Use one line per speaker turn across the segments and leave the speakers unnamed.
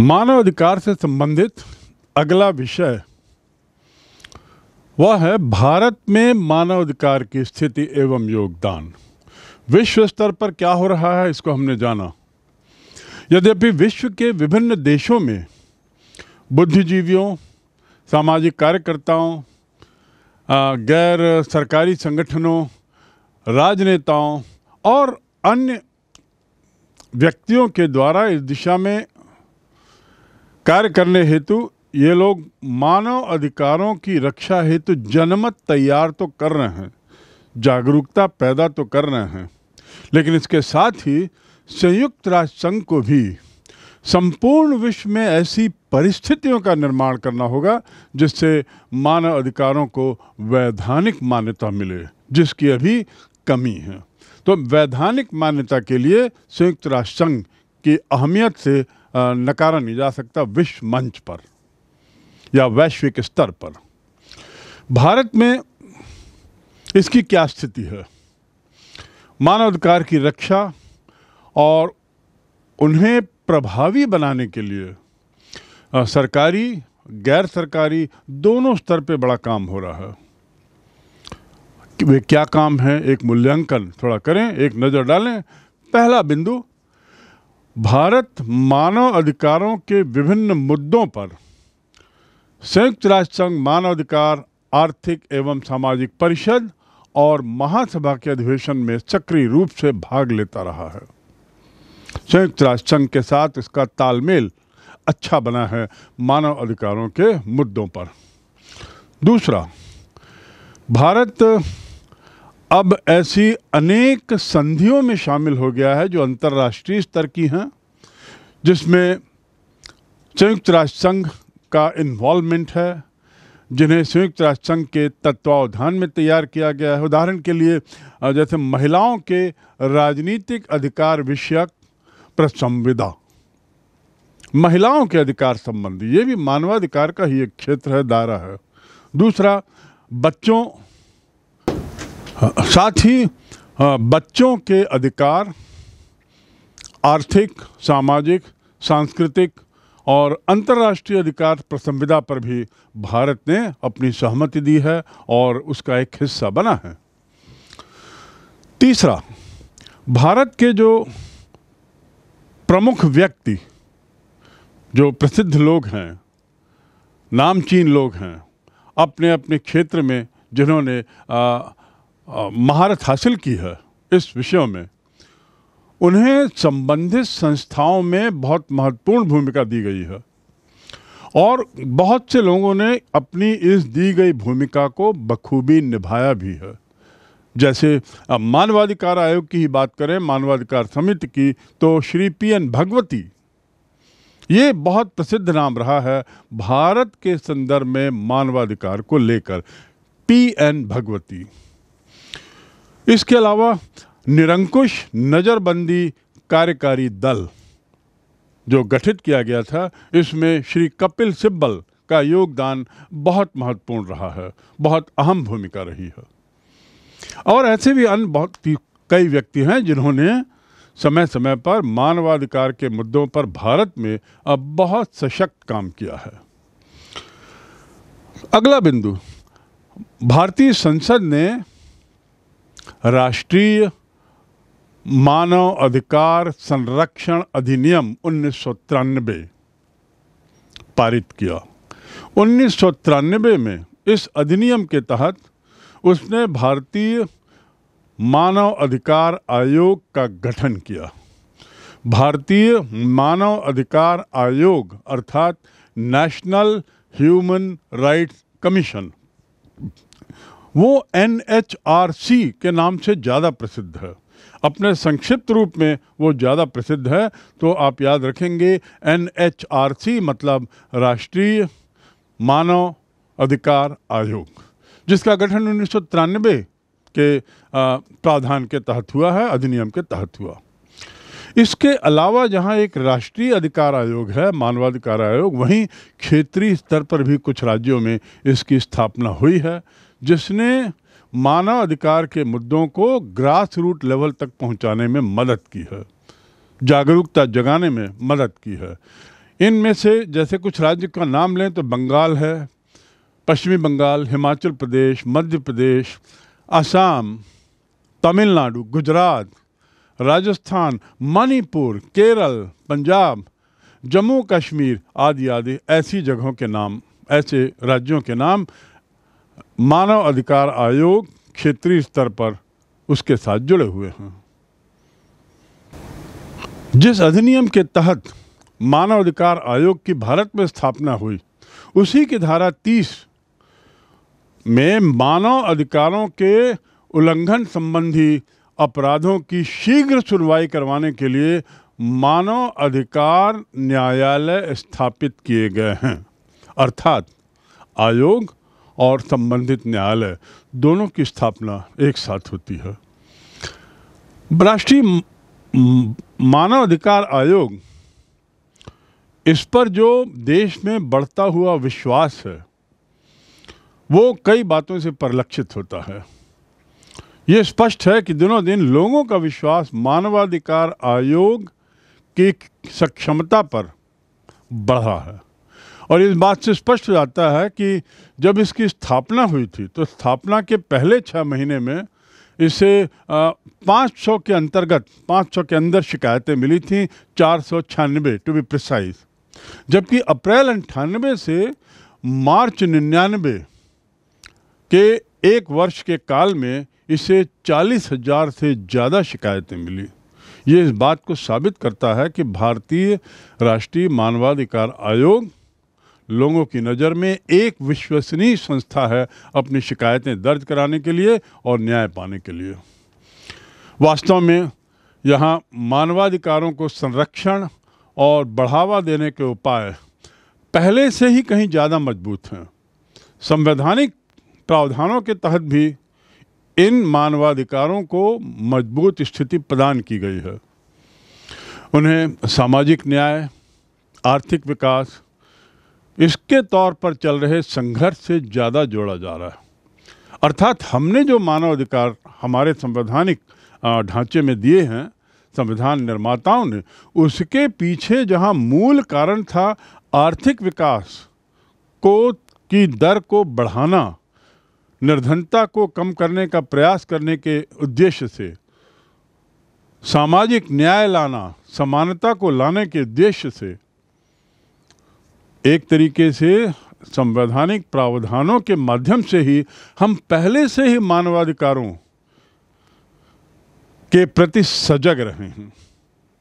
मानव अधिकार से संबंधित अगला विषय वह है भारत में मानव अधिकार की स्थिति एवं योगदान विश्व स्तर पर क्या हो रहा है इसको हमने जाना यद्यपि विश्व के विभिन्न देशों में बुद्धिजीवियों सामाजिक कार्यकर्ताओं गैर सरकारी संगठनों राजनेताओं और अन्य व्यक्तियों के द्वारा इस दिशा में कार्य करने हेतु ये लोग मानव अधिकारों की रक्षा हेतु जनमत तैयार तो कर रहे हैं जागरूकता पैदा तो कर रहे हैं लेकिन इसके साथ ही संयुक्त राष्ट्र संघ को भी संपूर्ण विश्व में ऐसी परिस्थितियों का निर्माण करना होगा जिससे मानव अधिकारों को वैधानिक मान्यता मिले जिसकी अभी कमी है तो वैधानिक मान्यता के लिए संयुक्त राष्ट्र संघ की अहमियत से नकारा नहीं जा सकता विश्व मंच पर या वैश्विक स्तर पर भारत में इसकी क्या स्थिति है मानवाधिकार की रक्षा और उन्हें प्रभावी बनाने के लिए सरकारी गैर सरकारी दोनों स्तर पे बड़ा काम हो रहा है वे क्या काम है एक मूल्यांकन थोड़ा करें एक नज़र डालें पहला बिंदु भारत मानव अधिकारों के विभिन्न मुद्दों पर संयुक्त राष्ट्र संघ मानव अधिकार आर्थिक एवं सामाजिक परिषद और महासभा के अधिवेशन में सक्रिय रूप से भाग लेता रहा है संयुक्त राष्ट्र संघ के साथ इसका तालमेल अच्छा बना है मानव अधिकारों के मुद्दों पर दूसरा भारत अब ऐसी अनेक संधियों में शामिल हो गया है जो अंतर्राष्ट्रीय स्तर की हैं जिसमें संयुक्त राष्ट्र संघ का इन्वॉल्वमेंट है जिन्हें संयुक्त राष्ट्र संघ के तत्वावधान में तैयार किया गया है उदाहरण के लिए जैसे महिलाओं के राजनीतिक अधिकार विषयक प्रसंविदा महिलाओं के अधिकार संबंधी ये भी मानवाधिकार का ही एक क्षेत्र है दायरा है दूसरा बच्चों साथ ही बच्चों के अधिकार आर्थिक सामाजिक सांस्कृतिक और अंतर्राष्ट्रीय अधिकार प्रसंविदा पर भी भारत ने अपनी सहमति दी है और उसका एक हिस्सा बना है तीसरा भारत के जो प्रमुख व्यक्ति जो प्रसिद्ध लोग हैं नामचीन लोग हैं अपने अपने क्षेत्र में जिन्होंने महारत हासिल की है इस विषयों में उन्हें संबंधित संस्थाओं में बहुत महत्वपूर्ण भूमिका दी गई है और बहुत से लोगों ने अपनी इस दी गई भूमिका को बखूबी निभाया भी है जैसे अब मानवाधिकार आयोग की ही बात करें मानवाधिकार समिति की तो श्री पी एन भगवती ये बहुत प्रसिद्ध नाम रहा है भारत के संदर्भ में मानवाधिकार को लेकर पी एन भगवती इसके अलावा निरंकुश नज़रबंदी कार्यकारी दल जो गठित किया गया था इसमें श्री कपिल सिब्बल का योगदान बहुत महत्वपूर्ण रहा है बहुत अहम भूमिका रही है और ऐसे भी अन्य बहुत कई व्यक्ति हैं जिन्होंने समय समय पर मानवाधिकार के मुद्दों पर भारत में अब बहुत सशक्त काम किया है अगला बिंदु भारतीय संसद ने राष्ट्रीय मानव अधिकार संरक्षण अधिनियम उन्नीस पारित किया उन्नीस में इस अधिनियम के तहत उसने भारतीय मानव अधिकार आयोग का गठन किया भारतीय मानव अधिकार आयोग अर्थात नेशनल ह्यूमन राइट्स कमीशन वो एन के नाम से ज़्यादा प्रसिद्ध है अपने संक्षिप्त रूप में वो ज़्यादा प्रसिद्ध है तो आप याद रखेंगे एन मतलब राष्ट्रीय मानव अधिकार आयोग जिसका गठन उन्नीस के प्रावधान के तहत हुआ है अधिनियम के तहत हुआ इसके अलावा जहाँ एक राष्ट्रीय अधिकार आयोग है मानवाधिकार आयोग वहीं क्षेत्रीय स्तर पर भी कुछ राज्यों में इसकी स्थापना हुई है जिसने मानव अधिकार के मुद्दों को ग्रास रूट लेवल तक पहुंचाने में मदद की है जागरूकता जगाने में मदद की है इनमें से जैसे कुछ राज्य का नाम लें तो बंगाल है पश्चिमी बंगाल हिमाचल प्रदेश मध्य प्रदेश असम तमिलनाडु गुजरात राजस्थान मणिपुर केरल पंजाब जम्मू कश्मीर आदि आदि ऐसी जगहों के नाम ऐसे राज्यों के नाम मानव अधिकार आयोग क्षेत्रीय स्तर पर उसके साथ जुड़े हुए हैं जिस अधिनियम के तहत मानव अधिकार आयोग की भारत में स्थापना हुई उसी की धारा 30 में मानव अधिकारों के उल्लंघन संबंधी अपराधों की शीघ्र सुनवाई करवाने के लिए मानव अधिकार न्यायालय स्थापित किए गए हैं अर्थात आयोग और संबंधित न्यायालय दोनों की स्थापना एक साथ होती है राष्ट्रीय मानव अधिकार आयोग इस पर जो देश में बढ़ता हुआ विश्वास है वो कई बातों से परिलक्षित होता है ये स्पष्ट है कि दिनों दिन लोगों का विश्वास मानवाधिकार आयोग की सक्षमता पर बढ़ा है और इस बात से स्पष्ट हो जाता है कि जब इसकी स्थापना हुई थी तो स्थापना के पहले छः महीने में इसे पाँच सौ के अंतर्गत पाँच सौ के अंदर शिकायतें मिली थी चार सौ छियानबे टू बी प्रिसाइज जबकि अप्रैल अंठानबे से मार्च निन्यानबे के एक वर्ष के काल में इसे चालीस हजार से ज़्यादा शिकायतें मिली ये इस बात को साबित करता है कि भारतीय राष्ट्रीय मानवाधिकार आयोग लोगों की नज़र में एक विश्वसनीय संस्था है अपनी शिकायतें दर्ज कराने के लिए और न्याय पाने के लिए वास्तव में यहाँ मानवाधिकारों को संरक्षण और बढ़ावा देने के उपाय पहले से ही कहीं ज़्यादा मजबूत हैं संवैधानिक प्रावधानों के तहत भी इन मानवाधिकारों को मजबूत स्थिति प्रदान की गई है उन्हें सामाजिक न्याय आर्थिक विकास इसके तौर पर चल रहे संघर्ष से ज़्यादा जोड़ा जा रहा है अर्थात हमने जो मानवाधिकार हमारे संवैधानिक ढांचे में दिए हैं संविधान निर्माताओं ने उसके पीछे जहां मूल कारण था आर्थिक विकास को की दर को बढ़ाना निर्धनता को कम करने का प्रयास करने के उद्देश्य से सामाजिक न्याय लाना समानता को लाने के उद्देश्य से एक तरीके से संवैधानिक प्रावधानों के माध्यम से ही हम पहले से ही मानवाधिकारों के प्रति सजग रहे हैं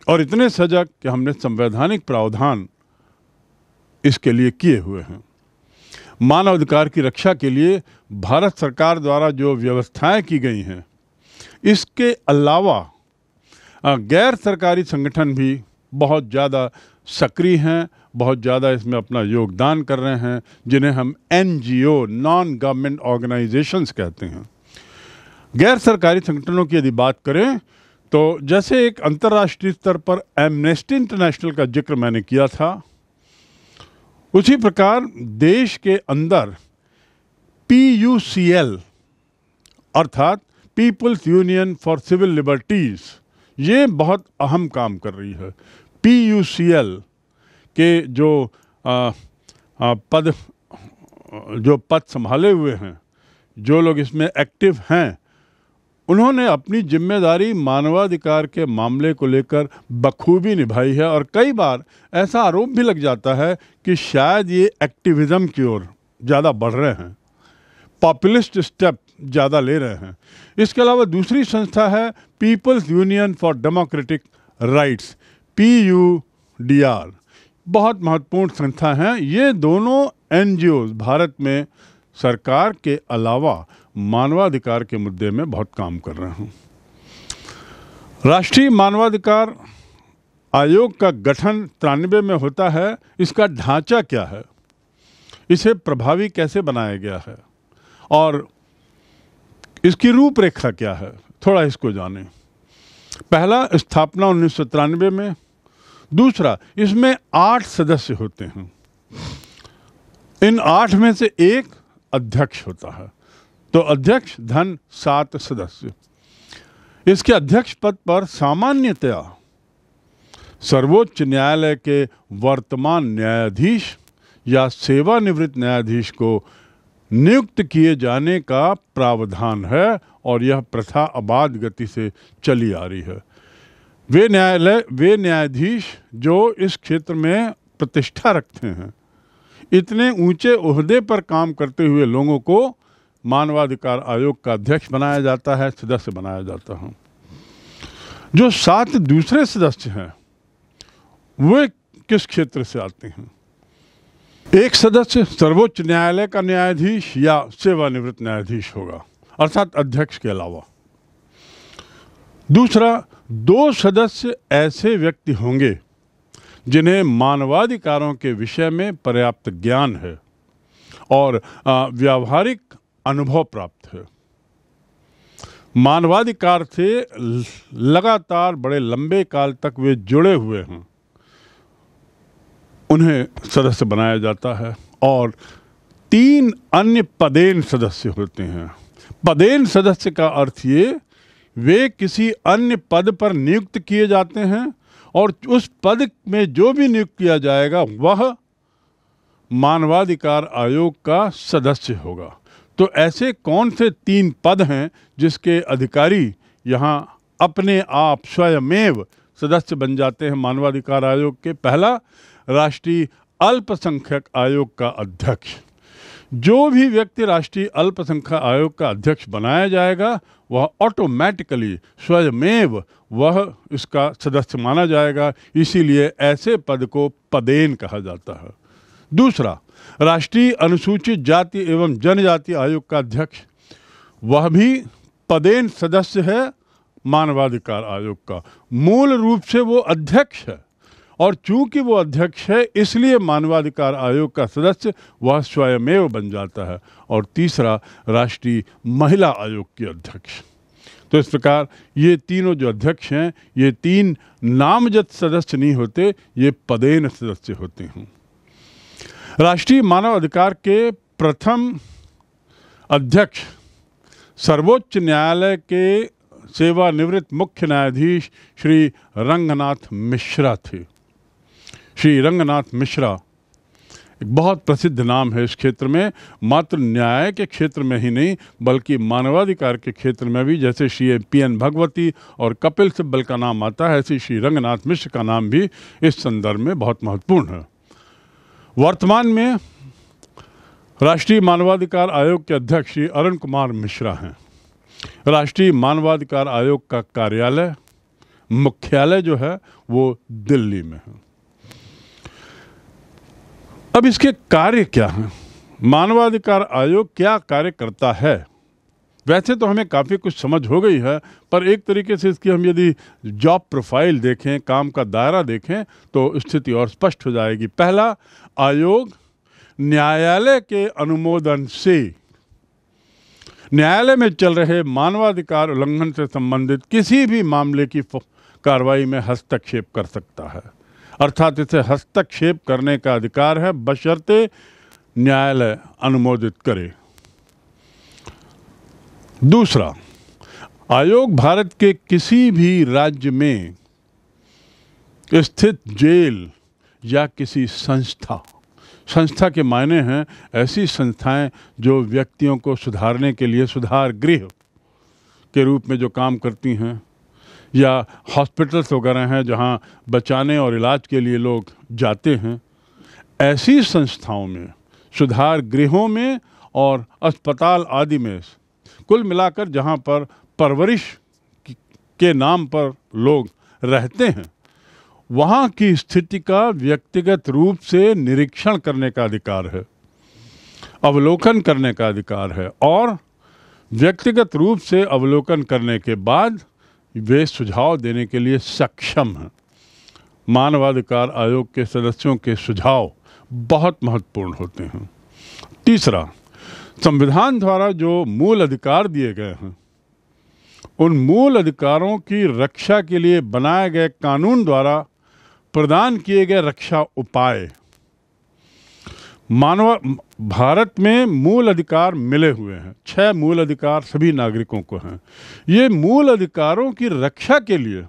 और इतने सजग कि हमने संवैधानिक प्रावधान इसके लिए किए हुए हैं मानवाधिकार की रक्षा के लिए भारत सरकार द्वारा जो व्यवस्थाएं की गई हैं इसके अलावा गैर सरकारी संगठन भी बहुत ज़्यादा सक्रिय हैं बहुत ज़्यादा इसमें अपना योगदान कर रहे हैं जिन्हें हम एन नॉन गवर्नमेंट ऑर्गेनाइजेशंस कहते हैं गैर सरकारी संगठनों की यदि बात करें तो जैसे एक अंतर्राष्ट्रीय स्तर पर एमनेस्टी इंटरनेशनल का जिक्र मैंने किया था उसी प्रकार देश के अंदर एल अर्थात people's union for civil liberties ये बहुत अहम काम कर रही है पी यू सी एल के जो आ, आ, पद जो पद संभाले हुए हैं जो लोग इसमें एक्टिव हैं उन्होंने अपनी जिम्मेदारी मानवाधिकार के मामले को लेकर बखूबी निभाई है और कई बार ऐसा आरोप भी लग जाता है कि शायद ये एक्टिविज़म की ओर ज़्यादा बढ़ रहे हैं पॉपुलिस्ट स्टेप ज़्यादा ले रहे हैं इसके अलावा दूसरी संस्था है people's union for democratic rights P U D R बहुत महत्वपूर्ण संस्था हैं ये दोनों एन भारत में सरकार के अलावा मानवाधिकार के मुद्दे में बहुत काम कर रहे हैं राष्ट्रीय मानवाधिकार आयोग का गठन तिरानबे में होता है इसका ढांचा क्या है इसे प्रभावी कैसे बनाया गया है और इसकी रूपरेखा क्या है थोड़ा इसको जानें पहला स्थापना उन्नीस में दूसरा इसमें आठ सदस्य होते हैं इन आठ में से एक अध्यक्ष होता है तो अध्यक्ष धन सात सदस्य इसके अध्यक्ष पद पर सामान्यतया सर्वोच्च न्यायालय के वर्तमान न्यायाधीश या सेवानिवृत्त न्यायाधीश को नियुक्त किए जाने का प्रावधान है और यह प्रथा अबाध गति से चली आ रही है वे न्यायालय वे न्यायाधीश जो इस क्षेत्र में प्रतिष्ठा रखते हैं इतने ऊंचे ओहदे पर काम करते हुए लोगों को मानवाधिकार आयोग का अध्यक्ष बनाया जाता है सदस्य बनाया जाता है जो सात दूसरे सदस्य हैं वे किस क्षेत्र से आते हैं एक सदस्य सर्वोच्च न्यायालय का न्यायाधीश या सेवानिवृत्त न्यायाधीश होगा अर्थात अध्यक्ष के अलावा दूसरा दो सदस्य ऐसे व्यक्ति होंगे जिन्हें मानवाधिकारों के विषय में पर्याप्त ज्ञान है और व्यावहारिक अनुभव प्राप्त है मानवाधिकार से लगातार बड़े लंबे काल तक वे जुड़े हुए हैं उन्हें सदस्य बनाया जाता है और तीन अन्य पदेन सदस्य होते हैं पदेन सदस्य का अर्थ ये वे किसी अन्य पद पर नियुक्त किए जाते हैं और उस पद में जो भी नियुक्त किया जाएगा वह मानवाधिकार आयोग का सदस्य होगा तो ऐसे कौन से तीन पद हैं जिसके अधिकारी यहाँ अपने आप स्वयमेव सदस्य बन जाते हैं मानवाधिकार आयोग के पहला राष्ट्रीय अल्पसंख्यक आयोग का अध्यक्ष जो भी व्यक्ति राष्ट्रीय अल्पसंख्यक आयोग का अध्यक्ष बनाया जाएगा वह ऑटोमेटिकली स्वयमेव वह इसका सदस्य माना जाएगा इसीलिए ऐसे पद को पदेन कहा जाता है दूसरा राष्ट्रीय अनुसूचित जाति एवं जनजाति आयोग का अध्यक्ष वह भी पदेन सदस्य है मानवाधिकार आयोग का मूल रूप से वो अध्यक्ष है और चूंकि वो अध्यक्ष है इसलिए मानवाधिकार आयोग का सदस्य वह स्वयमेव बन जाता है और तीसरा राष्ट्रीय महिला आयोग की अध्यक्ष तो इस प्रकार ये तीनों जो अध्यक्ष हैं ये तीन नामजद सदस्य नहीं होते ये पदेन सदस्य होते हैं राष्ट्रीय मानव अधिकार के प्रथम अध्यक्ष सर्वोच्च न्यायालय के सेवानिवृत्त मुख्य न्यायाधीश श्री रंगनाथ मिश्रा थे श्री रंगनाथ मिश्रा एक बहुत प्रसिद्ध नाम है इस क्षेत्र में मात्र न्याय के क्षेत्र में ही नहीं बल्कि मानवाधिकार के क्षेत्र में भी जैसे श्री पी एन भगवती और कपिल सिब्बल का नाम आता है ऐसे श्री रंगनाथ मिश्र का नाम भी इस संदर्भ में बहुत महत्वपूर्ण है वर्तमान में राष्ट्रीय मानवाधिकार आयोग के अध्यक्ष श्री अरुण कुमार मिश्रा हैं राष्ट्रीय मानवाधिकार आयोग का कार्यालय मुख्यालय जो है वो दिल्ली में है अब इसके कार्य क्या हैं मानवाधिकार आयोग क्या कार्य करता है वैसे तो हमें काफ़ी कुछ समझ हो गई है पर एक तरीके से इसकी हम यदि जॉब प्रोफाइल देखें काम का दायरा देखें तो स्थिति और स्पष्ट हो जाएगी पहला आयोग न्यायालय के अनुमोदन से न्यायालय में चल रहे मानवाधिकार उल्लंघन से संबंधित किसी भी मामले की कार्रवाई में हस्तक्षेप कर सकता है अर्थात इसे हस्तक्षेप करने का अधिकार है बशर्ते न्यायालय अनुमोदित करे दूसरा आयोग भारत के किसी भी राज्य में स्थित जेल या किसी संस्था संस्था के मायने हैं ऐसी संस्थाएं जो व्यक्तियों को सुधारने के लिए सुधार गृह के रूप में जो काम करती हैं या हॉस्पिटल्स वगैरह हैं जहां बचाने और इलाज के लिए लोग जाते हैं ऐसी संस्थाओं में सुधार गृहों में और अस्पताल आदि में कुल मिलाकर जहां पर परवरिश के नाम पर लोग रहते हैं वहां की स्थिति का व्यक्तिगत रूप से निरीक्षण करने का अधिकार है अवलोकन करने का अधिकार है और व्यक्तिगत रूप से अवलोकन करने के बाद वे सुझाव देने के लिए सक्षम हैं मानवाधिकार आयोग के सदस्यों के सुझाव बहुत महत्वपूर्ण होते हैं तीसरा संविधान द्वारा जो मूल अधिकार दिए गए हैं उन मूल अधिकारों की रक्षा के लिए बनाए गए कानून द्वारा प्रदान किए गए रक्षा उपाय मानव भारत में मूल अधिकार मिले हुए हैं छह मूल अधिकार सभी नागरिकों को हैं ये मूल अधिकारों की रक्षा के लिए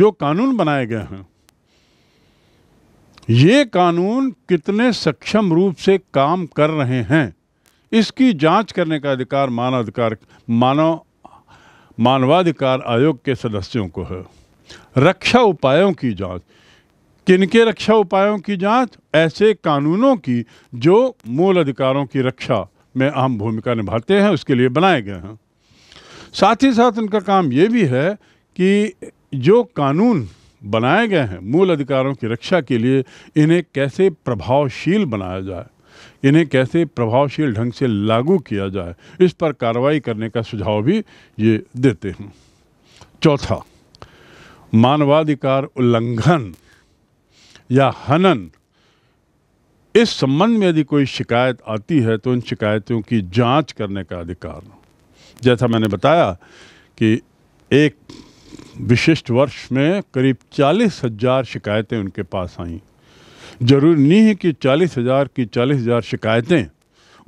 जो कानून बनाए गए हैं ये कानून कितने सक्षम रूप से काम कर रहे हैं इसकी जांच करने का अधिकार मानवाधिकार मानव मानवाधिकार आयोग के सदस्यों को है रक्षा उपायों की जांच किनके रक्षा उपायों की जांच ऐसे कानूनों की जो मूल अधिकारों की रक्षा में अहम भूमिका निभाते हैं उसके लिए बनाए गए हैं साथ ही साथ उनका काम ये भी है कि जो कानून बनाए गए हैं मूल अधिकारों की रक्षा के लिए इन्हें कैसे प्रभावशील बनाया जाए इन्हें कैसे प्रभावशील ढंग से लागू किया जाए इस पर कार्रवाई करने का सुझाव भी ये देते हैं चौथा मानवाधिकार उल्लंघन या हनन इस संबंध में यदि कोई शिकायत आती है तो इन शिकायतों की जांच करने का अधिकार जैसा मैंने बताया कि एक विशिष्ट वर्ष में करीब चालीस हजार शिकायतें उनके पास आईं जरूरी नहीं है कि चालीस हजार की चालीस हजार शिकायतें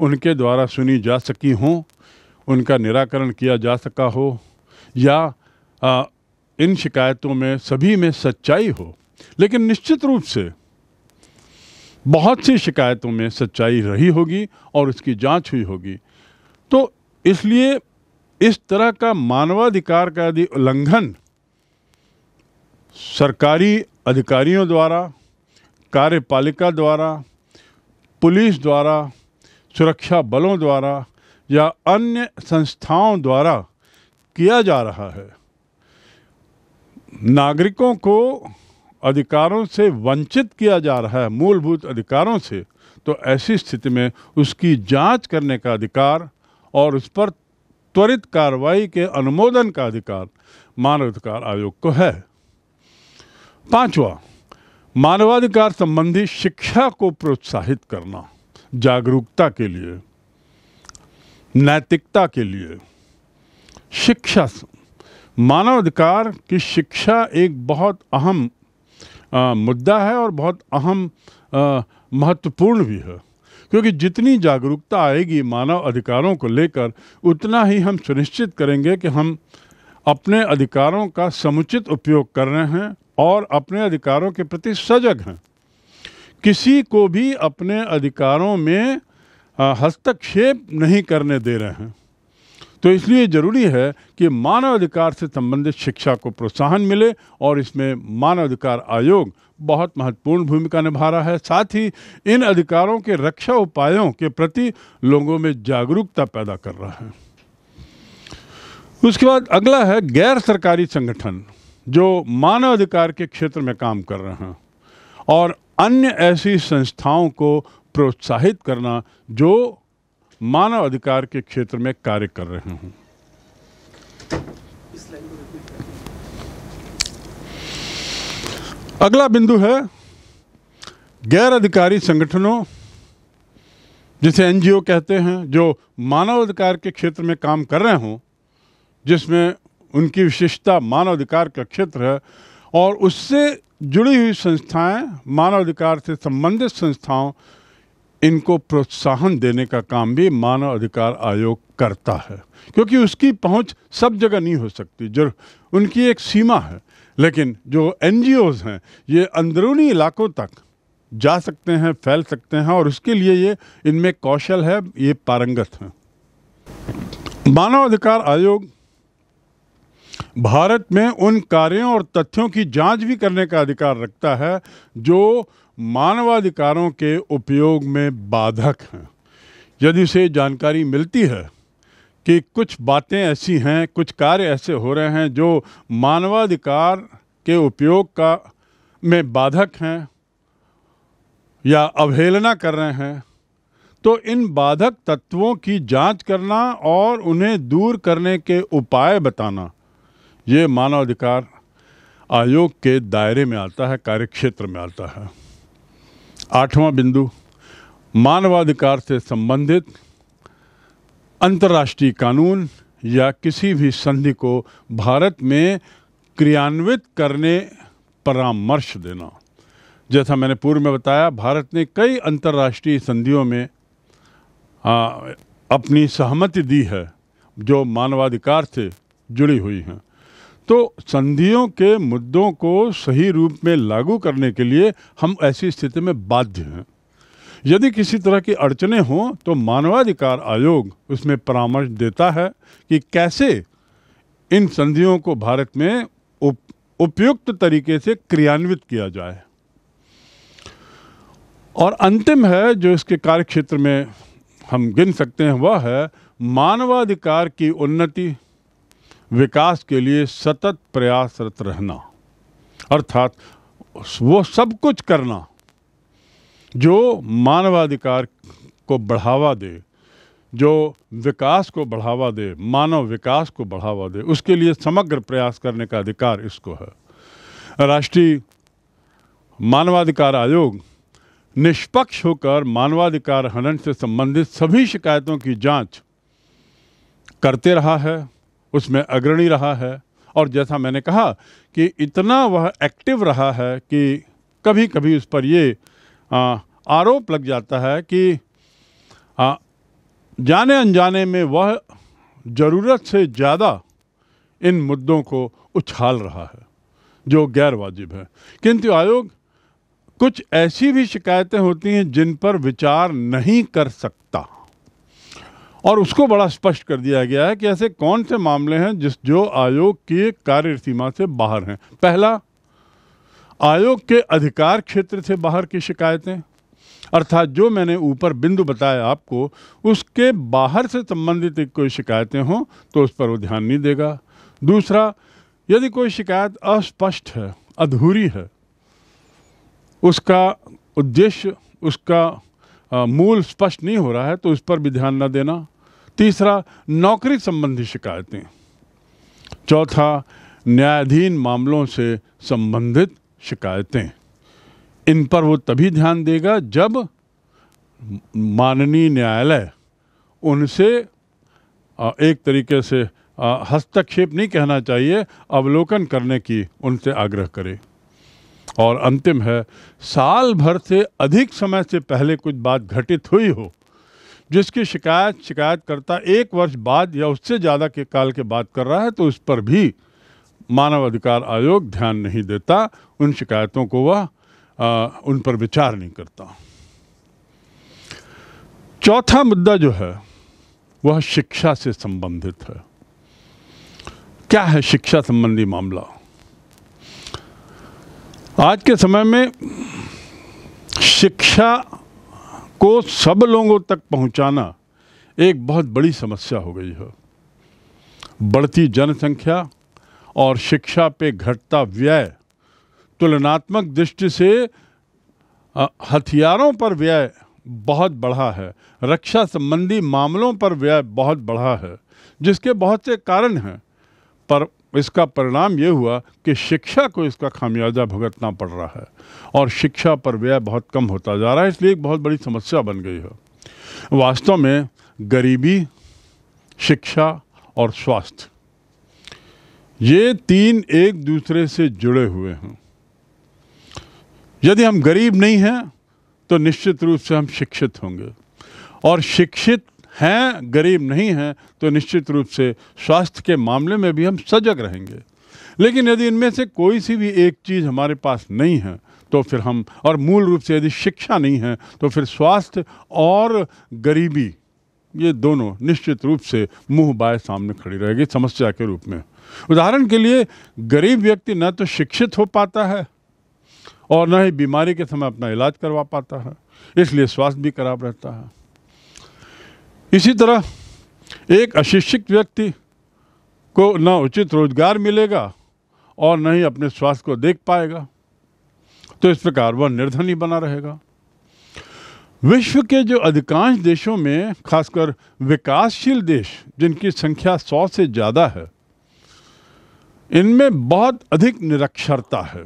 उनके द्वारा सुनी जा सकी हों उनका निराकरण किया जा सका हो या आ, इन शिकायतों में सभी में सच्चाई हो लेकिन निश्चित रूप से बहुत सी शिकायतों में सच्चाई रही होगी और उसकी जांच हुई होगी तो इसलिए इस तरह का मानवाधिकार का यदि उल्लंघन सरकारी अधिकारियों द्वारा कार्यपालिका द्वारा पुलिस द्वारा सुरक्षा बलों द्वारा या अन्य संस्थाओं द्वारा किया जा रहा है नागरिकों को अधिकारों से वंचित किया जा रहा है मूलभूत अधिकारों से तो ऐसी स्थिति में उसकी जांच करने का अधिकार और उस पर त्वरित कार्रवाई के अनुमोदन का अधिकार मानवाधिकार आयोग को है पांचवा मानवाधिकार संबंधी शिक्षा को प्रोत्साहित करना जागरूकता के लिए नैतिकता के लिए शिक्षा मानवाधिकार की शिक्षा एक बहुत अहम आ, मुद्दा है और बहुत अहम महत्वपूर्ण भी है क्योंकि जितनी जागरूकता आएगी मानव अधिकारों को लेकर उतना ही हम सुनिश्चित करेंगे कि हम अपने अधिकारों का समुचित उपयोग कर रहे हैं और अपने अधिकारों के प्रति सजग हैं किसी को भी अपने अधिकारों में हस्तक्षेप नहीं करने दे रहे हैं तो इसलिए ज़रूरी है कि मानवाधिकार से संबंधित शिक्षा को प्रोत्साहन मिले और इसमें मानवाधिकार आयोग बहुत महत्वपूर्ण भूमिका निभा रहा है साथ ही इन अधिकारों के रक्षा उपायों के प्रति लोगों में जागरूकता पैदा कर रहा है उसके बाद अगला है गैर सरकारी संगठन जो मानवाधिकार के क्षेत्र में काम कर रहे हैं और अन्य ऐसी संस्थाओं को प्रोत्साहित करना जो मानव अधिकार के क्षेत्र में कार्य कर रहे हूँ अगला बिंदु है गैर अधिकारी संगठनों जिसे एनजीओ कहते हैं जो मानव अधिकार के क्षेत्र में काम कर रहे हों जिसमें उनकी विशेषता मानव अधिकार का क्षेत्र है और उससे जुड़ी हुई संस्थाएं मानव अधिकार से संबंधित संस्थाओं इनको प्रोत्साहन देने का काम भी मानव अधिकार आयोग करता है क्योंकि उसकी पहुंच सब जगह नहीं हो सकती जो उनकी एक सीमा है लेकिन जो एन हैं ये अंदरूनी इलाकों तक जा सकते हैं फैल सकते हैं और उसके लिए ये इनमें कौशल है ये पारंगत हैं मानव अधिकार आयोग भारत में उन कार्यों और तथ्यों की जांच भी करने का अधिकार रखता है जो मानवाधिकारों के उपयोग में बाधक हैं यदि उसे जानकारी मिलती है कि कुछ बातें ऐसी हैं कुछ कार्य ऐसे हो रहे हैं जो मानवाधिकार के उपयोग का में बाधक हैं या अवहेलना कर रहे हैं तो इन बाधक तत्वों की जांच करना और उन्हें दूर करने के उपाय बताना ये मानवाधिकार आयोग के दायरे में आता है कार्यक्षेत्र में आता है आठवां बिंदु मानवाधिकार से संबंधित अंतर्राष्ट्रीय कानून या किसी भी संधि को भारत में क्रियान्वित करने परामर्श देना जैसा मैंने पूर्व में बताया भारत ने कई अंतर्राष्ट्रीय संधियों में आ, अपनी सहमति दी है जो मानवाधिकार से जुड़ी हुई हैं तो संधियों के मुद्दों को सही रूप में लागू करने के लिए हम ऐसी स्थिति में बाध्य हैं यदि किसी तरह की अड़चने हों तो मानवाधिकार आयोग उसमें परामर्श देता है कि कैसे इन संधियों को भारत में उप, उपयुक्त तरीके से क्रियान्वित किया जाए और अंतिम है जो इसके कार्यक्षेत्र में हम गिन सकते हैं वह है मानवाधिकार की उन्नति विकास के लिए सतत प्रयासरत रहना अर्थात वो सब कुछ करना जो मानवाधिकार को बढ़ावा दे जो विकास को बढ़ावा दे मानव विकास को बढ़ावा दे उसके लिए समग्र प्रयास करने का अधिकार इसको है राष्ट्रीय मानवाधिकार आयोग निष्पक्ष होकर मानवाधिकार हनन से संबंधित सभी शिकायतों की जांच करते रहा है उसमें अग्रणी रहा है और जैसा मैंने कहा कि इतना वह एक्टिव रहा है कि कभी कभी उस पर ये आ, आरोप लग जाता है कि आ, जाने अनजाने में वह ज़रूरत से ज़्यादा इन मुद्दों को उछाल रहा है जो गैर वाजिब है किंतु आयोग कुछ ऐसी भी शिकायतें होती हैं जिन पर विचार नहीं कर सकता और उसको बड़ा स्पष्ट कर दिया गया है कि ऐसे कौन से मामले हैं जिस जो आयोग की कार्य सीमा से बाहर हैं पहला आयोग के अधिकार क्षेत्र से बाहर की शिकायतें अर्थात जो मैंने ऊपर बिंदु बताया आपको उसके बाहर से संबंधित कोई शिकायतें हों तो उस पर वो ध्यान नहीं देगा दूसरा यदि कोई शिकायत अस्पष्ट है अधूरी है उसका उद्देश्य उसका मूल स्पष्ट नहीं हो रहा है तो इस पर भी ध्यान न देना तीसरा नौकरी संबंधी शिकायतें चौथा न्यायाधीन मामलों से संबंधित शिकायतें इन पर वो तभी ध्यान देगा जब माननीय न्यायालय उनसे एक तरीके से हस्तक्षेप नहीं कहना चाहिए अवलोकन करने की उनसे आग्रह करे और अंतिम है साल भर से अधिक समय से पहले कुछ बात घटित हुई हो जिसकी शिकायत शिकायतकर्ता एक वर्ष बाद या उससे ज़्यादा के काल के बाद कर रहा है तो उस पर भी मानव अधिकार आयोग ध्यान नहीं देता उन शिकायतों को वह आ, उन पर विचार नहीं करता चौथा मुद्दा जो है वह शिक्षा से संबंधित है क्या है शिक्षा संबंधी मामला आज के समय में शिक्षा को सब लोगों तक पहुंचाना एक बहुत बड़ी समस्या हो गई है बढ़ती जनसंख्या और शिक्षा पे घटता व्यय तुलनात्मक दृष्टि से हथियारों पर व्यय बहुत बढ़ा है रक्षा संबंधी मामलों पर व्यय बहुत बढ़ा है जिसके बहुत से कारण हैं पर इसका परिणाम ये हुआ कि शिक्षा को इसका खामियाजा भुगतना पड़ रहा है और शिक्षा पर व्यय बहुत कम होता जा रहा है इसलिए एक बहुत बड़ी समस्या बन गई है वास्तव में गरीबी शिक्षा और स्वास्थ्य ये तीन एक दूसरे से जुड़े हुए हैं यदि हम गरीब नहीं हैं तो निश्चित रूप से हम शिक्षित होंगे और शिक्षित हैं गरीब नहीं हैं तो निश्चित रूप से स्वास्थ्य के मामले में भी हम सजग रहेंगे लेकिन यदि इनमें से कोई सी भी एक चीज़ हमारे पास नहीं है तो फिर हम और मूल रूप से यदि शिक्षा नहीं है तो फिर स्वास्थ्य और गरीबी ये दोनों निश्चित रूप से मुंह बाय सामने खड़ी रहेगी समस्या के रूप में उदाहरण के लिए गरीब व्यक्ति न तो शिक्षित हो पाता है और न ही बीमारी के समय अपना इलाज करवा पाता है इसलिए स्वास्थ्य भी खराब रहता है इसी तरह एक अशिक्षित व्यक्ति को न उचित रोजगार मिलेगा और न ही अपने स्वास्थ्य को देख पाएगा तो इस प्रकार वह निर्धन ही बना रहेगा विश्व के जो अधिकांश देशों में खासकर विकासशील देश जिनकी संख्या सौ से ज़्यादा है इनमें बहुत अधिक निरक्षरता है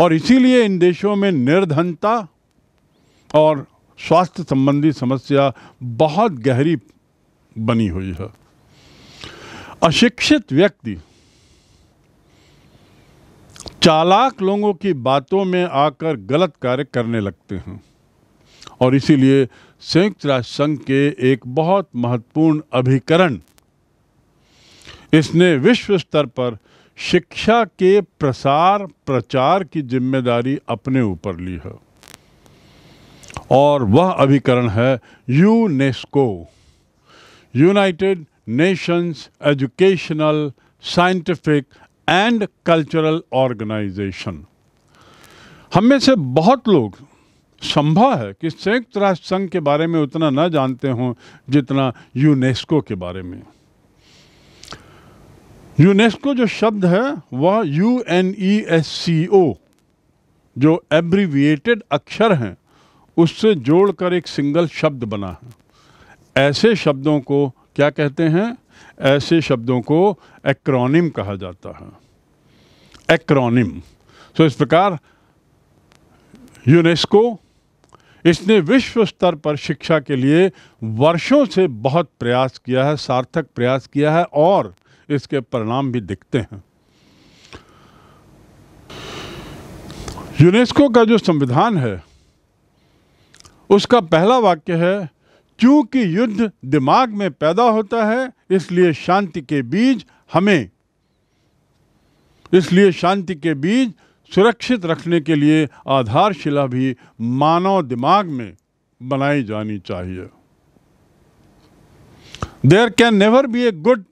और इसीलिए इन देशों में निर्धनता और स्वास्थ्य संबंधी समस्या बहुत गहरी बनी हुई है अशिक्षित व्यक्ति चालाक लोगों की बातों में आकर गलत कार्य करने लगते हैं और इसीलिए संयुक्त राष्ट्र संघ के एक बहुत महत्वपूर्ण अभिकरण इसने विश्व स्तर पर शिक्षा के प्रसार प्रचार की जिम्मेदारी अपने ऊपर ली है और वह अभिकरण है UNESCO united nations educational scientific and cultural organisation हम में से बहुत लोग संभव है कि संयुक्त राष्ट्र संघ के बारे में उतना ना जानते हों जितना यूनेस्को के बारे में यूनेस्को जो शब्द है वह U N E S C O जो एब्रीविएटेड अक्षर हैं उससे जोड़कर एक सिंगल शब्द बना है ऐसे शब्दों को क्या कहते हैं ऐसे शब्दों को एक्रोनिम कहा जाता है एक्रोनिम सो so इस प्रकार यूनेस्को इसने विश्व स्तर पर शिक्षा के लिए वर्षों से बहुत प्रयास किया है सार्थक प्रयास किया है और इसके परिणाम भी दिखते हैं यूनेस्को का जो संविधान है उसका पहला वाक्य है क्योंकि युद्ध दिमाग में पैदा होता है इसलिए शांति के बीज हमें इसलिए शांति के बीज सुरक्षित रखने के लिए आधारशिला भी मानव दिमाग में बनाई जानी चाहिए there can never be a good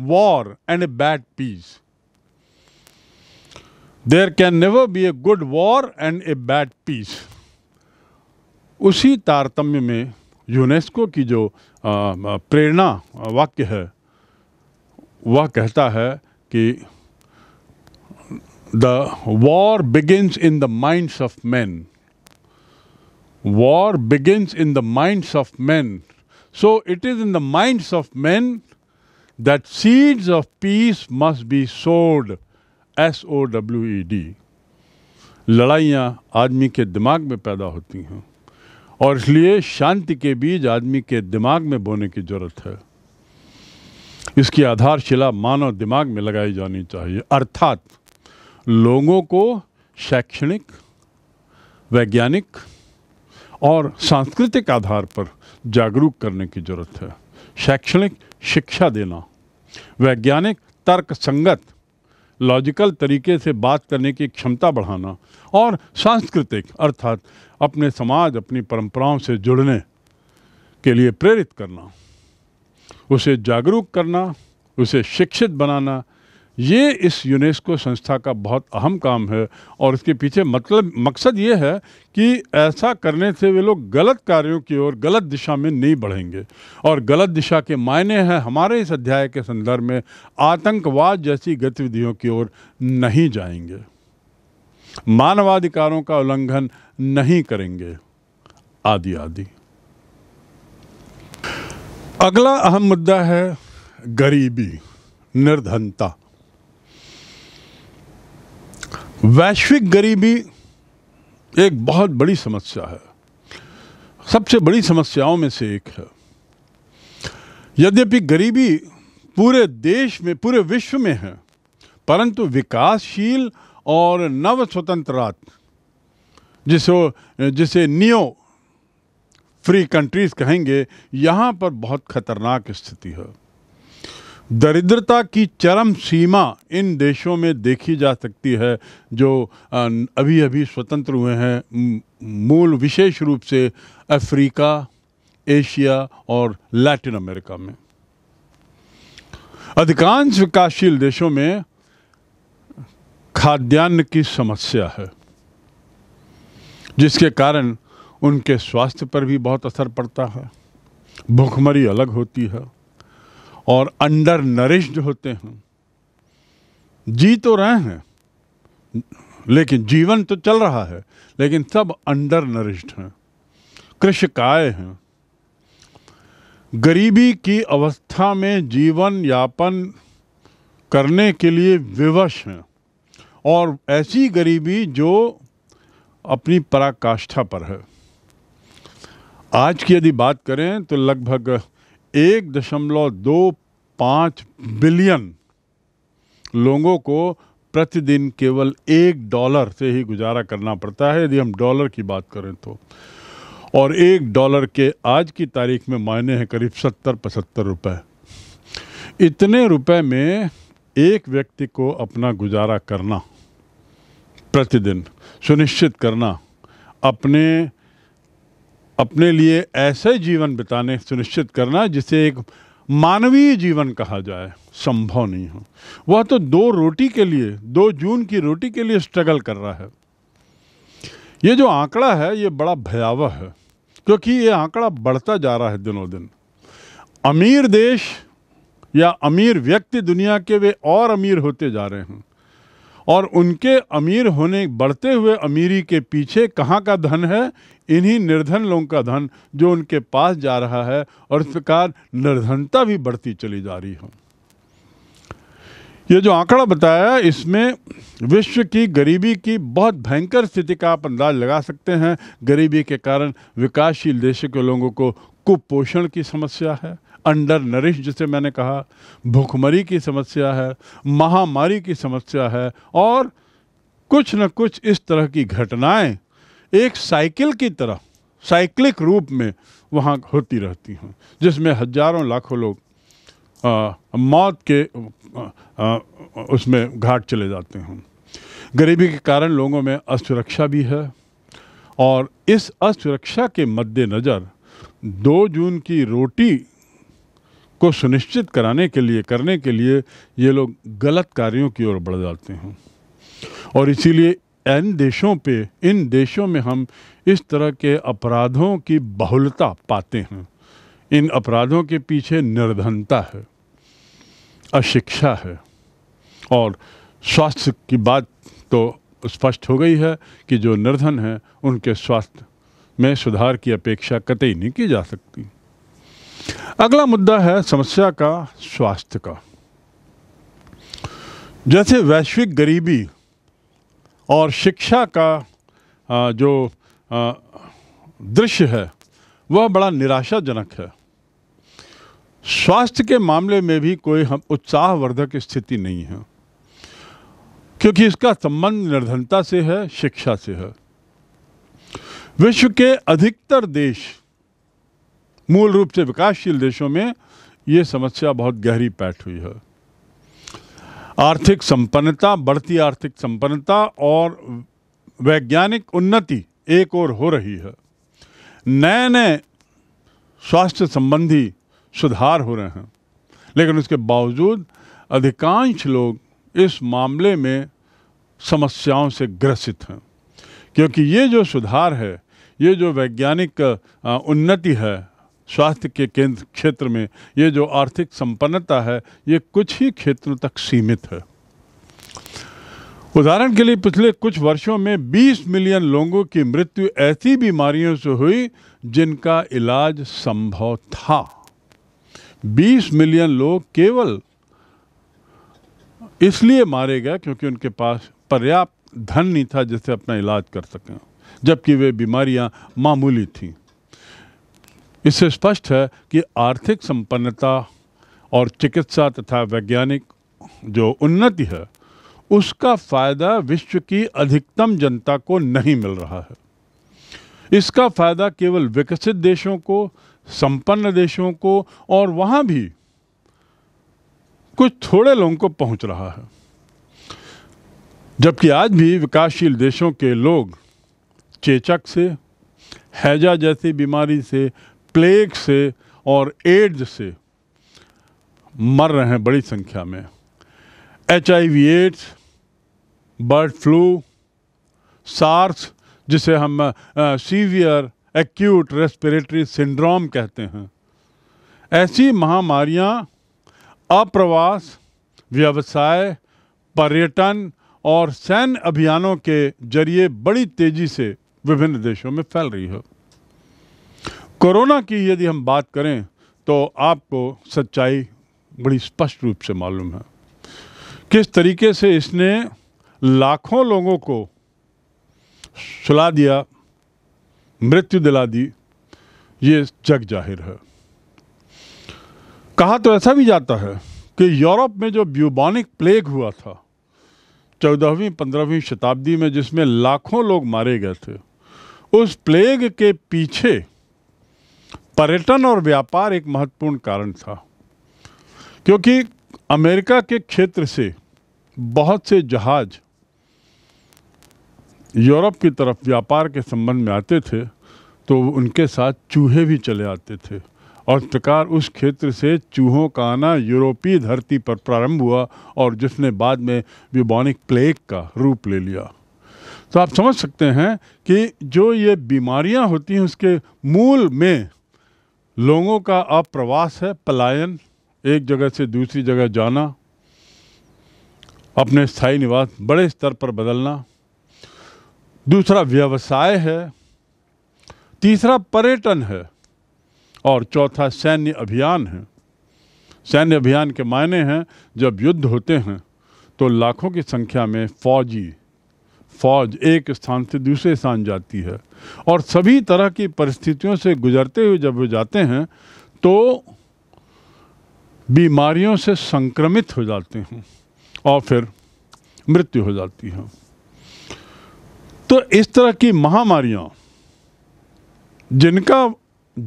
war and a bad peace there can never be a good war and a bad peace उसी तारतम्य में यूनेस्को की जो प्रेरणा वाक्य है वह कहता है कि the war begins in the minds of man war begins in the minds of man so it is in the minds of man that seeds of peace must be sold S O W E D लड़ाइयाँ आदमी के दिमाग में पैदा होती हैं और इसलिए शांति के बीज आदमी के दिमाग में बोने की ज़रूरत है इसकी आधारशिला मानव दिमाग में लगाई जानी चाहिए अर्थात लोगों को शैक्षणिक वैज्ञानिक और सांस्कृतिक आधार पर जागरूक करने की जरूरत है शैक्षणिक शिक्षा देना वैज्ञानिक तर्क संगत लॉजिकल तरीके से बात करने की क्षमता बढ़ाना और सांस्कृतिक अर्थात अपने समाज अपनी परंपराओं से जुड़ने के लिए प्रेरित करना उसे जागरूक करना उसे शिक्षित बनाना ये इस यूनेस्को संस्था का बहुत अहम काम है और इसके पीछे मतलब मकसद ये है कि ऐसा करने से वे लोग गलत कार्यों की ओर गलत दिशा में नहीं बढ़ेंगे और गलत दिशा के मायने हैं हमारे इस अध्याय के संदर्भ में आतंकवाद जैसी गतिविधियों की ओर नहीं जाएंगे मानवाधिकारों का उल्लंघन नहीं करेंगे आदि आदि अगला अहम मुद्दा है गरीबी निर्धनता वैश्विक गरीबी एक बहुत बड़ी समस्या है सबसे बड़ी समस्याओं में से एक है यद्यपि गरीबी पूरे देश में पूरे विश्व में है परंतु विकासशील और नव स्वतंत्र जिसे जिसो जिसे नियो फ्री कंट्रीज कहेंगे यहाँ पर बहुत खतरनाक स्थिति है दरिद्रता की चरम सीमा इन देशों में देखी जा सकती है जो अभी अभी स्वतंत्र हुए हैं मूल विशेष रूप से अफ्रीका एशिया और लैटिन अमेरिका में अधिकांश विकासशील देशों में खाद्यान्न की समस्या है जिसके कारण उनके स्वास्थ्य पर भी बहुत असर पड़ता है भूखमरी अलग होती है और अंडर नरिश्ड होते हैं जी तो रहे हैं लेकिन जीवन तो चल रहा है लेकिन सब अंडर नरिश्ड हैं कृषकाय हैं गरीबी की अवस्था में जीवन यापन करने के लिए विवश हैं और ऐसी गरीबी जो अपनी पराकाष्ठा पर है आज की यदि बात करें तो लगभग एक दशमलव दो पाँच बिलियन लोगों को प्रतिदिन केवल एक डॉलर से ही गुजारा करना पड़ता है यदि हम डॉलर की बात करें तो और एक डॉलर के आज की तारीख में मायने हैं करीब सत्तर पचहत्तर रुपए इतने रुपए में एक व्यक्ति को अपना गुजारा करना प्रतिदिन सुनिश्चित करना अपने अपने लिए ऐसे जीवन बिताने सुनिश्चित करना जिसे एक मानवीय जीवन कहा जाए संभव नहीं हो वह तो दो रोटी के लिए दो जून की रोटी के लिए स्ट्रगल कर रहा है ये जो आंकड़ा है ये बड़ा भयावह है क्योंकि ये आंकड़ा बढ़ता जा रहा है दिनों दिन अमीर देश या अमीर व्यक्ति दुनिया के वे और अमीर होते जा रहे हैं और उनके अमीर होने बढ़ते हुए अमीरी के पीछे कहाँ का धन है इन्हीं निर्धन लोगों का धन जो उनके पास जा रहा है और इस प्रकार निर्धनता भी बढ़ती चली जा रही है ये जो आंकड़ा बताया इसमें विश्व की गरीबी की बहुत भयंकर स्थिति का आप अंदाज लगा सकते हैं गरीबी के कारण विकासशील देशों के लोगों को कुपोषण की समस्या है अंडर नरिश जिसे मैंने कहा भूखमरी की समस्या है महामारी की समस्या है और कुछ न कुछ इस तरह की घटनाएं एक साइकिल की तरह साइक्लिक रूप में वहाँ होती रहती हैं जिसमें हजारों लाखों लोग आ, मौत के आ, आ, उसमें घाट चले जाते हैं गरीबी के कारण लोगों में असुरक्षा भी है और इस असुरक्षा के मद्देनज़र दो जून की रोटी को सुनिश्चित कराने के लिए करने के लिए ये लोग गलत कार्यों की ओर बढ़ जाते हैं और इसीलिए इन देशों पे इन देशों में हम इस तरह के अपराधों की बहुलता पाते हैं इन अपराधों के पीछे निर्धनता है अशिक्षा है और स्वास्थ्य की बात तो स्पष्ट हो गई है कि जो निर्धन है उनके स्वास्थ्य में सुधार की अपेक्षा कतई नहीं की जा सकती अगला मुद्दा है समस्या का स्वास्थ्य का जैसे वैश्विक गरीबी और शिक्षा का जो दृश्य है वह बड़ा निराशाजनक है स्वास्थ्य के मामले में भी कोई हम उत्साहवर्धक स्थिति नहीं है क्योंकि इसका संबंध निर्धनता से है शिक्षा से है विश्व के अधिकतर देश मूल रूप से विकासशील देशों में ये समस्या बहुत गहरी पैठ हुई है आर्थिक संपन्नता बढ़ती आर्थिक संपन्नता और वैज्ञानिक उन्नति एक और हो रही है नए नए स्वास्थ्य संबंधी सुधार हो रहे हैं लेकिन उसके बावजूद अधिकांश लोग इस मामले में समस्याओं से ग्रसित हैं क्योंकि ये जो सुधार है ये जो वैज्ञानिक उन्नति है स्वास्थ्य के केंद्र क्षेत्र में ये जो आर्थिक संपन्नता है ये कुछ ही क्षेत्रों तक सीमित है उदाहरण के लिए पिछले कुछ वर्षों में 20 मिलियन लोगों की मृत्यु ऐसी बीमारियों से हुई जिनका इलाज संभव था 20 मिलियन लोग केवल इसलिए मारे गए क्योंकि उनके पास पर्याप्त धन नहीं था जिससे अपना इलाज कर सकें जबकि वे बीमारियां मामूली थीं इससे स्पष्ट है कि आर्थिक संपन्नता और चिकित्सा तथा वैज्ञानिक जो उन्नति है उसका फ़ायदा विश्व की अधिकतम जनता को नहीं मिल रहा है इसका फ़ायदा केवल विकसित देशों को संपन्न देशों को और वहां भी कुछ थोड़े लोगों को पहुंच रहा है जबकि आज भी विकासशील देशों के लोग चेचक से हैजा जैसी बीमारी से प्लेग से और एड्स से मर रहे हैं बड़ी संख्या में H AIDS bird flu SARS जिसे हम सीवियर एक्यूट रेस्पिरेटरी सिंड्रोम कहते हैं ऐसी महामारियां अप्रवास व्यवसाय पर्यटन और सैन्य अभियानों के जरिए बड़ी तेज़ी से विभिन्न देशों में फैल रही है कोरोना की यदि हम बात करें तो आपको सच्चाई बड़ी स्पष्ट रूप से मालूम है किस तरीके से इसने लाखों लोगों को सुला दिया मृत्यु दिला दी ये जग जाहिर है कहा तो ऐसा भी जाता है कि यूरोप में जो ब्यूबॉनिक प्लेग हुआ था चौदहवीं पंद्रहवीं शताब्दी में जिसमें लाखों लोग मारे गए थे उस प्लेग के पीछे पर्यटन और व्यापार एक महत्वपूर्ण कारण था क्योंकि अमेरिका के क्षेत्र से बहुत से जहाज यूरोप की तरफ व्यापार के संबंध में आते थे तो उनके साथ चूहे भी चले आते थे और प्रकार उस क्षेत्र से चूहों का आना यूरोपीय धरती पर प्रारंभ हुआ और जिसने बाद में विबॉनिक प्लेग का रूप ले लिया तो आप समझ सकते हैं कि जो ये बीमारियां होती हैं उसके मूल में लोगों का अब प्रवास है पलायन एक जगह से दूसरी जगह जाना अपने स्थायी निवास बड़े स्तर पर बदलना दूसरा व्यवसाय है तीसरा पर्यटन है और चौथा सैन्य अभियान है सैन्य अभियान के मायने हैं जब युद्ध होते हैं तो लाखों की संख्या में फौजी फौज एक स्थान से दूसरे स्थान जाती है और सभी तरह की परिस्थितियों से गुजरते हुए जब वे जाते हैं तो बीमारियों से संक्रमित हो जाते हैं और फिर मृत्यु हो जाती है तो इस तरह की महामारियाँ जिनका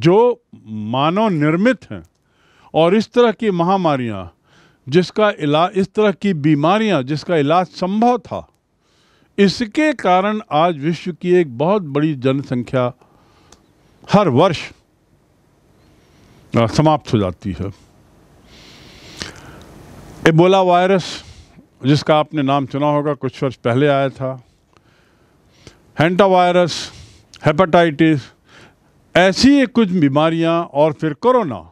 जो मानव निर्मित हैं और इस तरह की महामारियाँ जिसका इलाज इस तरह की बीमारियाँ जिसका इलाज संभव था इसके कारण आज विश्व की एक बहुत बड़ी जनसंख्या हर वर्ष समाप्त हो जाती है एबोला वायरस जिसका आपने नाम सुना होगा कुछ वर्ष पहले आया था हेंटा वायरस हेपेटाइटिस ऐसी कुछ बीमारियां और फिर कोरोना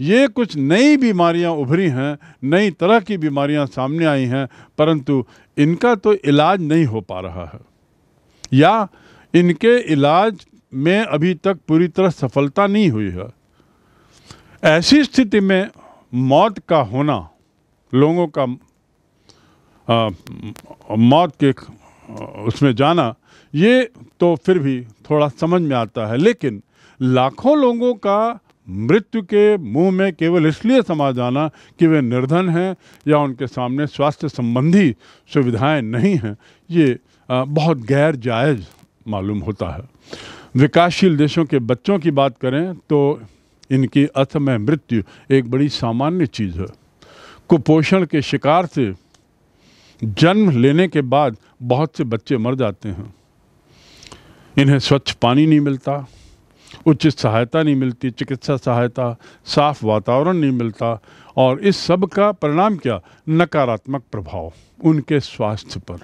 ये कुछ नई बीमारियां उभरी हैं नई तरह की बीमारियां सामने आई हैं परंतु इनका तो इलाज नहीं हो पा रहा है या इनके इलाज में अभी तक पूरी तरह सफलता नहीं हुई है ऐसी स्थिति में मौत का होना लोगों का आ, मौत के उसमें जाना ये तो फिर भी थोड़ा समझ में आता है लेकिन लाखों लोगों का मृत्यु के मुंह में केवल इसलिए समा जाना कि वे निर्धन हैं या उनके सामने स्वास्थ्य संबंधी सुविधाएं नहीं हैं ये बहुत गैर जायज़ मालूम होता है विकासशील देशों के बच्चों की बात करें तो इनकी असमय मृत्यु एक बड़ी सामान्य चीज़ है कुपोषण के शिकार से जन्म लेने के बाद बहुत से बच्चे मर जाते हैं इन्हें स्वच्छ पानी नहीं मिलता उचित सहायता नहीं मिलती चिकित्सा सहायता साफ वातावरण नहीं मिलता और इस सब का परिणाम क्या नकारात्मक प्रभाव उनके स्वास्थ्य पर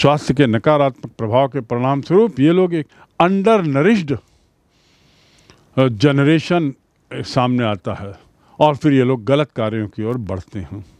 स्वास्थ्य के नकारात्मक प्रभाव के परिणाम स्वरूप ये लोग एक अंडर नरिश्ड जनरेशन सामने आता है और फिर ये लोग गलत कार्यों की ओर बढ़ते हैं